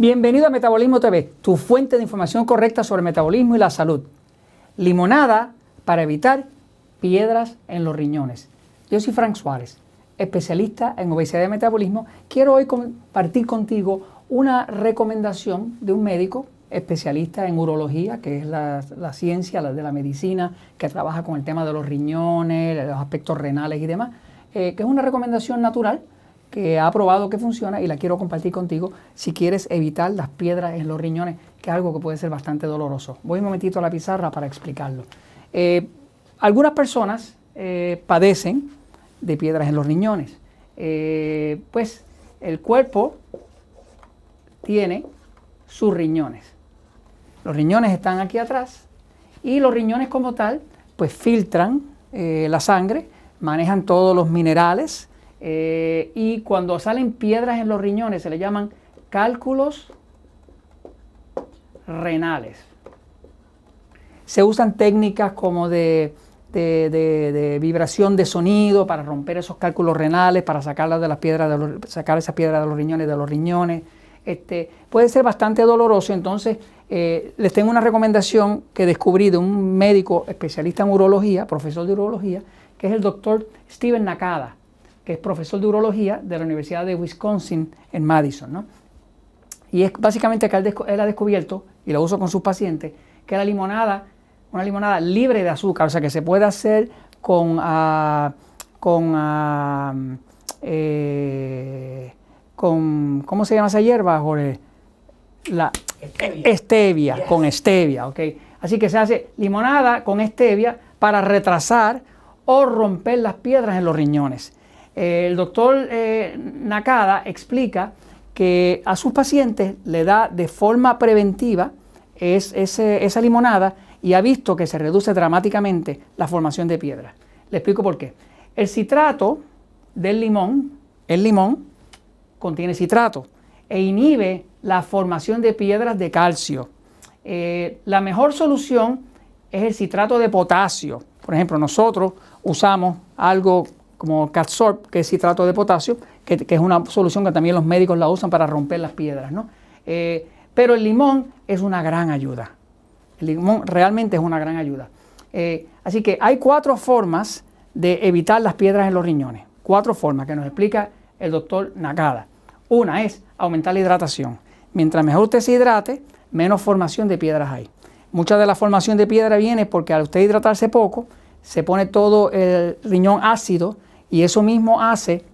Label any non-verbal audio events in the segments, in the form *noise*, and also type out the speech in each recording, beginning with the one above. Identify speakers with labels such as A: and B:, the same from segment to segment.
A: Bienvenido a Metabolismo TV, tu fuente de información correcta sobre metabolismo y la salud. Limonada para evitar piedras en los riñones. Yo soy Frank Suárez, especialista en obesidad y metabolismo. Quiero hoy compartir contigo una recomendación de un médico especialista en urología, que es la, ciencia de la medicina, que trabaja con el tema de los riñones, los aspectos renales y demás, eh, que es una recomendación natural que ha probado que funciona y la quiero compartir contigo si quieres evitar las piedras en los riñones, que es algo que puede ser bastante doloroso. Voy un momentito a la pizarra para explicarlo. Eh, algunas personas eh, padecen de piedras en los riñones. Eh, pues el cuerpo tiene sus riñones. Los riñones están aquí atrás y los riñones como tal pues filtran la sangre, manejan todos los minerales, eh, y cuando salen piedras en los riñones se le llaman cálculos renales. Se usan técnicas como de, vibración de sonido para romper esos cálculos renales, para sacarlas de las piedras, de sacar esas piedras de los riñones, de los riñones. Este, puede ser bastante doloroso, entonces eh, les tengo una recomendación que descubrí de un médico especialista en urología, profesor de urología, que es el doctor Steven Nakada que es profesor de urología de la Universidad de Wisconsin en Madison. Y es básicamente que él ha descubierto, y lo uso con sus pacientes, que la limonada, una limonada libre de azúcar, o sea que se puede hacer con, ah, con, ah, eh, con, ¿cómo se llama esa hierba, Jorge? La stevia, con stevia, ¿ok? Así que se hace limonada con stevia para retrasar o romper las piedras en los riñones el doctor eh, Nakada explica que a sus pacientes le da de forma preventiva es, esa limonada y ha visto que se reduce dramáticamente la formación de piedras. Le explico por qué. El citrato del limón, el limón contiene citrato e inhibe la formación de piedras de calcio. Eh, la mejor solución es el citrato de potasio. Por ejemplo, nosotros usamos algo como Catsorb, que es citrato de potasio, que, es una solución que también los médicos la usan para romper las piedras, ¿no? Eh, pero el limón es una gran ayuda. El limón realmente es una gran ayuda. Eh, así que hay cuatro formas de evitar las piedras en los riñones. Cuatro formas que nos explica el doctor Nakada. Una es aumentar la hidratación. Mientras mejor usted se hidrate, menos formación de piedras hay. Mucha de la formación de piedra viene porque al usted hidratarse poco, se pone todo el riñón ácido, y eso mismo hace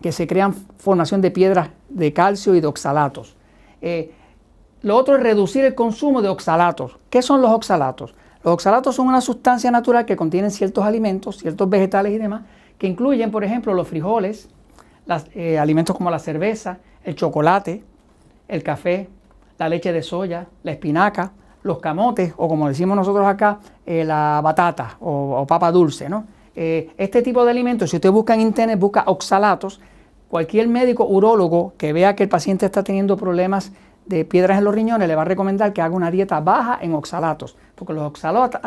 A: que se crean formación de piedras de calcio y de oxalatos. Eh, lo otro es reducir el consumo de oxalatos. ¿Qué son los oxalatos? Los oxalatos son una sustancia natural que contienen ciertos alimentos, ciertos vegetales y demás, que incluyen, por ejemplo, los frijoles, eh, alimentos como la cerveza, el chocolate, el café, la leche de soya, la espinaca, los camotes o como decimos nosotros acá, eh, la batata o, o papa dulce, ¿no? Eh, este tipo de alimentos, si usted busca en internet, busca oxalatos, cualquier médico urólogo que vea que el paciente está teniendo problemas de piedras en los riñones, le va a recomendar que haga una dieta baja en oxalatos, porque los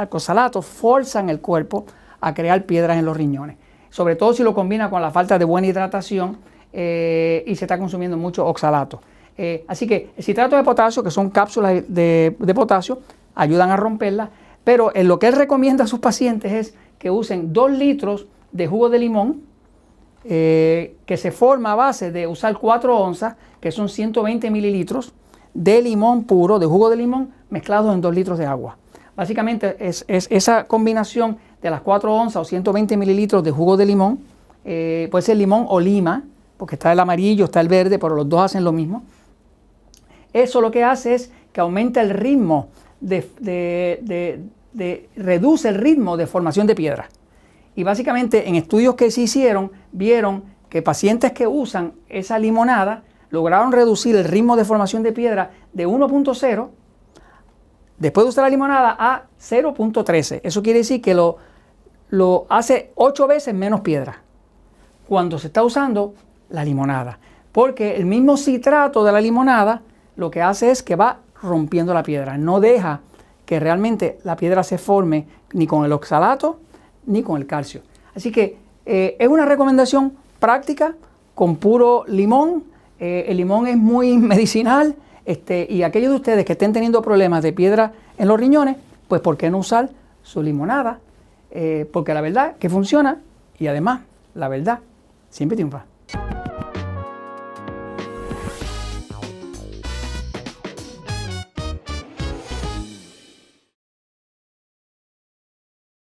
A: oxalatos forzan el cuerpo a crear piedras en los riñones, sobre todo si lo combina con la falta de buena hidratación eh, y se está consumiendo mucho oxalato. Eh, así que el citrato de potasio, que son cápsulas de, potasio, ayudan a romperla, pero lo que él recomienda a sus pacientes es que usen 2 litros de jugo de limón, eh, que se forma a base de usar 4 onzas, que son 120 mililitros, de limón puro, de jugo de limón, mezclados en 2 litros de agua. Básicamente es, esa combinación de las 4 onzas o 120 mililitros de jugo de limón, eh, puede ser limón o lima, porque está el amarillo, está el verde, pero los dos hacen lo mismo. Eso lo que hace es que aumenta el ritmo de, de, reduce el ritmo de formación de piedra. Y básicamente en estudios que se hicieron, vieron que pacientes que usan esa limonada lograron reducir el ritmo de formación de piedra de 1.0, después de usar la limonada, a 0.13. Eso quiere decir que lo, lo hace 8 veces menos piedra cuando se está usando la limonada. Porque el mismo citrato de la limonada lo que hace es que va rompiendo la piedra, no deja que realmente la piedra se forme ni con el oxalato ni con el calcio. Así que eh, es una recomendación práctica con puro limón. Eh, el limón es muy *laughs* medicinal este, y aquellos de ustedes que estén teniendo problemas de piedra en los riñones, pues ¿por qué no usar su limonada? Eh, porque la verdad que funciona y además la verdad siempre triunfa.